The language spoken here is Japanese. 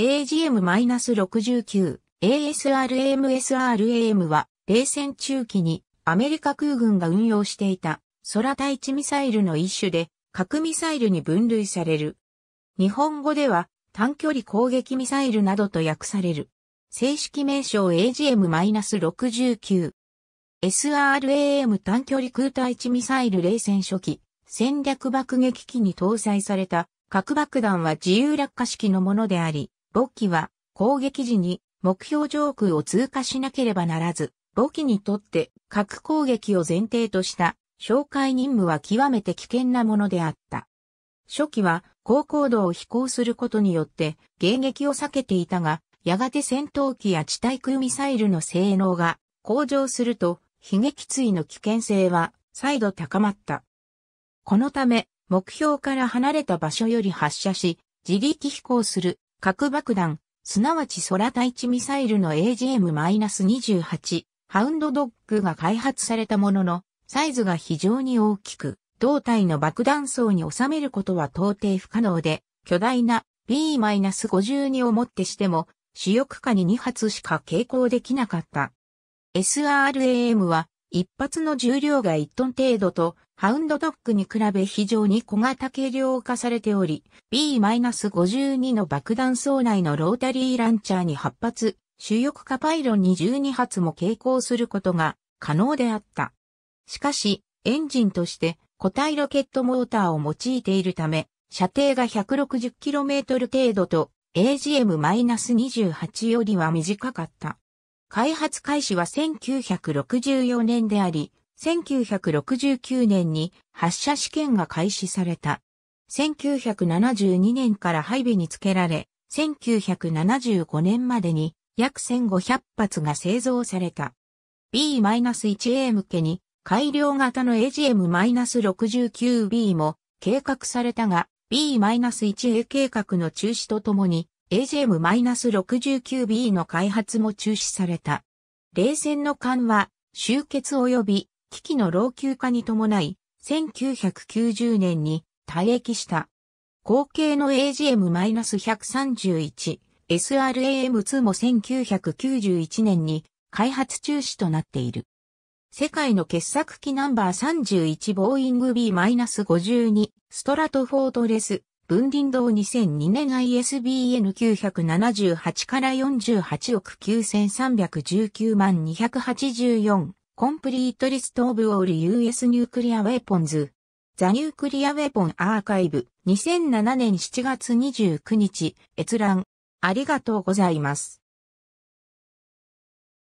AGM-69、ASRAM-SRAM は、冷戦中期にアメリカ空軍が運用していた空対地ミサイルの一種で、核ミサイルに分類される。日本語では、短距離攻撃ミサイルなどと訳される。正式名称 AGM-69。SRAM 短距離空対地ミサイル冷戦初期、戦略爆撃機に搭載された核爆弾は自由落下式のものであり、簿記は攻撃時に目標上空を通過しなければならず、簿記にとって核攻撃を前提とした紹介任務は極めて危険なものであった。初期は高高度を飛行することによって迎撃を避けていたが、やがて戦闘機や地対空ミサイルの性能が向上すると、悲劇墜の危険性は再度高まった。このため、目標から離れた場所より発射し、自力飛行する核爆弾、すなわち空対地ミサイルの AGM-28 ハウンドドッグが開発されたものの、サイズが非常に大きく、胴体の爆弾層に収めることは到底不可能で、巨大な B-52 をもってしても、主翼下に2発しか携行できなかった。SRAM は、一発の重量が1トン程度と、ハウンドドッグに比べ非常に小型軽量化されており、B-52 の爆弾層内のロータリーランチャーに8発、主翼化パイロンに12発も携行することが可能であった。しかし、エンジンとして固体ロケットモーターを用いているため、射程が 160km 程度と AGM-28 よりは短かった。開発開始は1964年であり、1969年に発射試験が開始された。1972年から配備につけられ、1975年までに約1500発が製造された。B-1A 向けに改良型の AGM-69B も計画されたが B-1A 計画の中止とともに AGM-69B の開発も中止された。冷戦の間は終結及び機器の老朽化に伴い、1990年に退役した。後継の AGM-131、SRAM2 も1991年に開発中止となっている。世界の傑作機ナンバー31ボーイング B-52 ストラトフォートレス分林道2002年 ISBN978 から48億9319万284 Complete List of All US Nuclear Weapons The Nuclear Weapon Archive 2007年7月29日閲覧ありがとうございます。